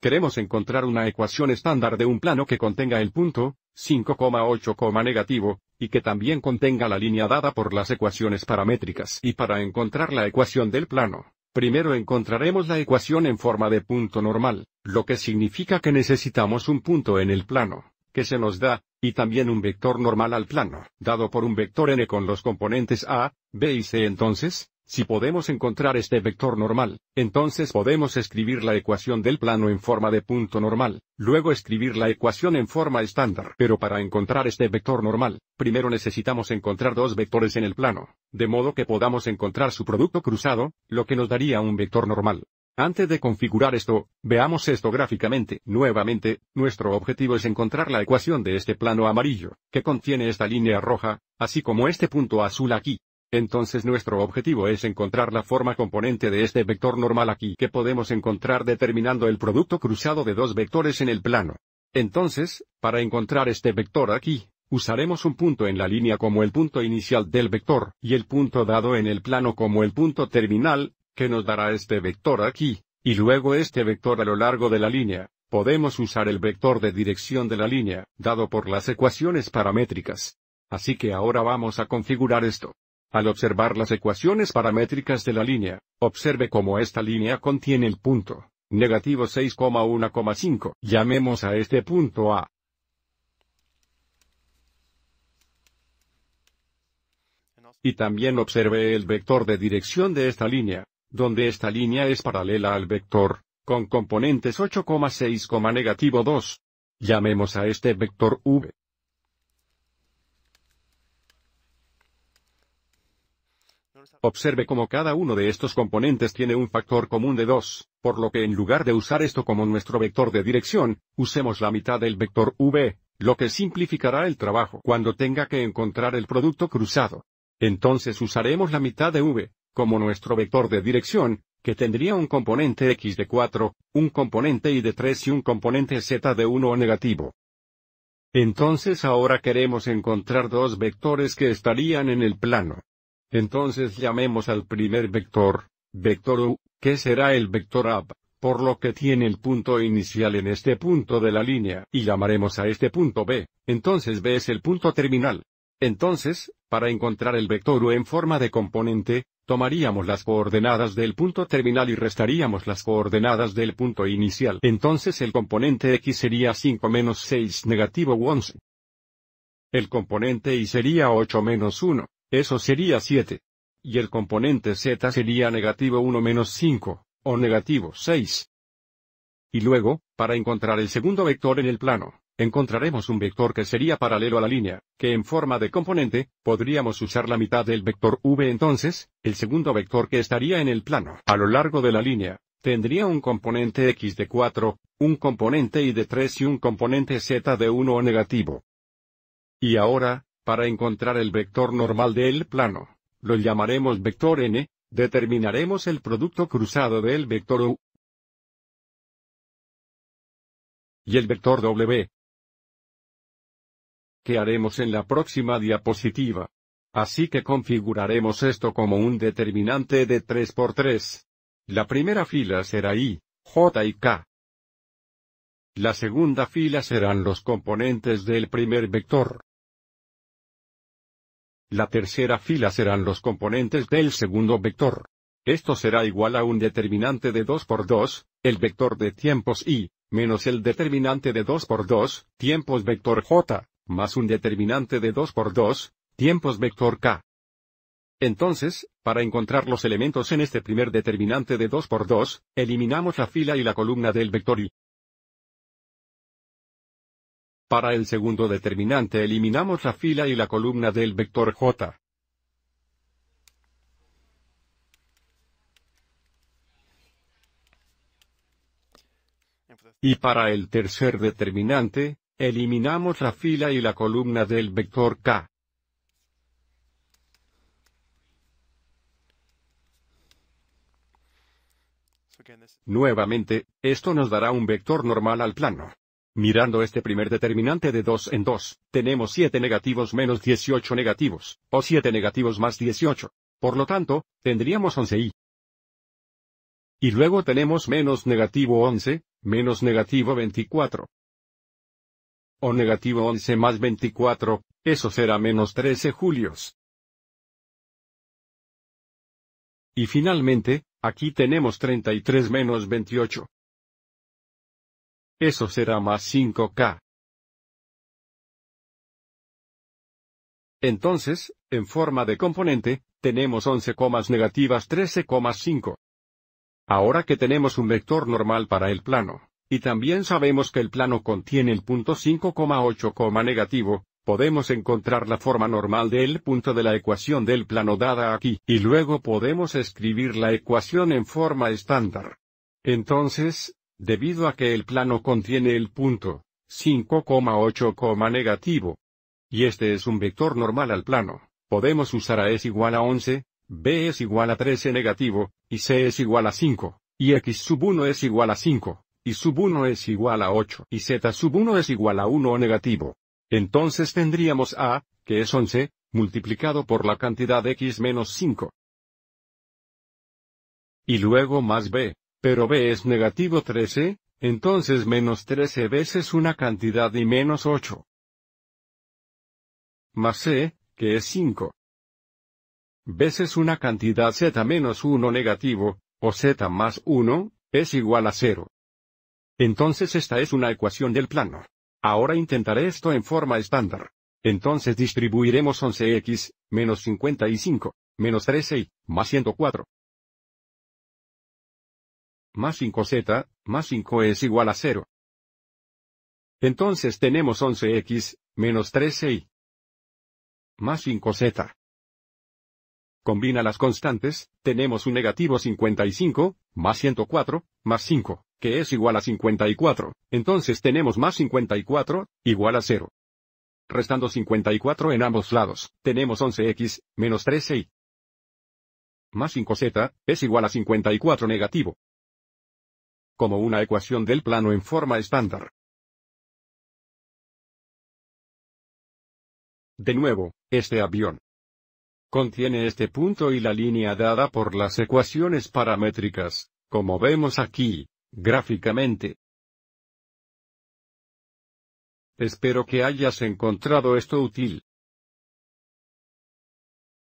Queremos encontrar una ecuación estándar de un plano que contenga el punto 5,8, negativo, y que también contenga la línea dada por las ecuaciones paramétricas. Y para encontrar la ecuación del plano, primero encontraremos la ecuación en forma de punto normal, lo que significa que necesitamos un punto en el plano, que se nos da, y también un vector normal al plano, dado por un vector n con los componentes a, b y c entonces, si podemos encontrar este vector normal, entonces podemos escribir la ecuación del plano en forma de punto normal, luego escribir la ecuación en forma estándar. Pero para encontrar este vector normal, primero necesitamos encontrar dos vectores en el plano, de modo que podamos encontrar su producto cruzado, lo que nos daría un vector normal. Antes de configurar esto, veamos esto gráficamente. Nuevamente, nuestro objetivo es encontrar la ecuación de este plano amarillo, que contiene esta línea roja, así como este punto azul aquí. Entonces nuestro objetivo es encontrar la forma componente de este vector normal aquí que podemos encontrar determinando el producto cruzado de dos vectores en el plano. Entonces, para encontrar este vector aquí, usaremos un punto en la línea como el punto inicial del vector, y el punto dado en el plano como el punto terminal, que nos dará este vector aquí, y luego este vector a lo largo de la línea. Podemos usar el vector de dirección de la línea, dado por las ecuaciones paramétricas. Así que ahora vamos a configurar esto. Al observar las ecuaciones paramétricas de la línea, observe cómo esta línea contiene el punto, negativo 6,1,5. Llamemos a este punto A. Y también observe el vector de dirección de esta línea, donde esta línea es paralela al vector, con componentes 8,6, negativo 2. Llamemos a este vector V. Observe cómo cada uno de estos componentes tiene un factor común de 2, por lo que en lugar de usar esto como nuestro vector de dirección, usemos la mitad del vector v, lo que simplificará el trabajo cuando tenga que encontrar el producto cruzado. Entonces usaremos la mitad de v, como nuestro vector de dirección, que tendría un componente x de 4, un componente y de 3 y un componente z de 1 o negativo. Entonces ahora queremos encontrar dos vectores que estarían en el plano entonces llamemos al primer vector, vector U, que será el vector AB, por lo que tiene el punto inicial en este punto de la línea, y llamaremos a este punto B, entonces B es el punto terminal. Entonces, para encontrar el vector U en forma de componente, tomaríamos las coordenadas del punto terminal y restaríamos las coordenadas del punto inicial. Entonces el componente x sería 5 menos 6 negativo 11. El componente y sería 8 menos 1. Eso sería 7. Y el componente z sería negativo 1 menos 5, o negativo 6. Y luego, para encontrar el segundo vector en el plano, encontraremos un vector que sería paralelo a la línea, que en forma de componente, podríamos usar la mitad del vector v entonces, el segundo vector que estaría en el plano a lo largo de la línea, tendría un componente x de 4, un componente y de 3 y un componente z de 1 o negativo. Y ahora, para encontrar el vector normal del plano, lo llamaremos vector n, determinaremos el producto cruzado del vector u y el vector w, ¿Qué haremos en la próxima diapositiva. Así que configuraremos esto como un determinante de 3 por 3 La primera fila será i, j y k. La segunda fila serán los componentes del primer vector. La tercera fila serán los componentes del segundo vector. Esto será igual a un determinante de 2 por 2, el vector de tiempos I, menos el determinante de 2 por 2, tiempos vector j, más un determinante de 2 por 2, tiempos vector k. Entonces, para encontrar los elementos en este primer determinante de 2 por 2, eliminamos la fila y la columna del vector I. Para el segundo determinante eliminamos la fila y la columna del vector j. Y para el tercer determinante, eliminamos la fila y la columna del vector k. Nuevamente, esto nos dará un vector normal al plano. Mirando este primer determinante de 2 en 2, tenemos 7 negativos menos 18 negativos, o 7 negativos más 18. Por lo tanto, tendríamos 11 i Y luego tenemos menos negativo 11, menos negativo 24. O negativo 11 más 24, eso será menos 13 julios. Y finalmente, aquí tenemos 33 menos 28. Eso será más 5K. Entonces, en forma de componente, tenemos 11 comas negativas 13,5. Ahora que tenemos un vector normal para el plano, y también sabemos que el plano contiene el punto 5,8, negativo, podemos encontrar la forma normal del punto de la ecuación del plano dada aquí, y luego podemos escribir la ecuación en forma estándar. Entonces, Debido a que el plano contiene el punto 5,8, negativo. Y este es un vector normal al plano. Podemos usar a es igual a 11, b es igual a 13 negativo, y c es igual a 5, y x sub 1 es igual a 5, y sub 1 es igual a 8, y z sub 1 es igual a 1 negativo. Entonces tendríamos a, que es 11, multiplicado por la cantidad x menos 5. Y luego más b, pero b es negativo 13, entonces menos 13 veces una cantidad y menos 8. Más c, que es 5. Veces una cantidad z menos 1 negativo, o z más 1, es igual a 0. Entonces esta es una ecuación del plano. Ahora intentaré esto en forma estándar. Entonces distribuiremos 11x, menos 55, menos 13 más 104, más 5z, más 5 es igual a 0. Entonces tenemos 11x, menos 13y. Más 5z. Combina las constantes, tenemos un negativo 55, más 104, más 5, que es igual a 54, entonces tenemos más 54, igual a 0. Restando 54 en ambos lados, tenemos 11x, menos 13y. Más 5z, es igual a 54 negativo como una ecuación del plano en forma estándar. De nuevo, este avión contiene este punto y la línea dada por las ecuaciones paramétricas, como vemos aquí, gráficamente. Espero que hayas encontrado esto útil.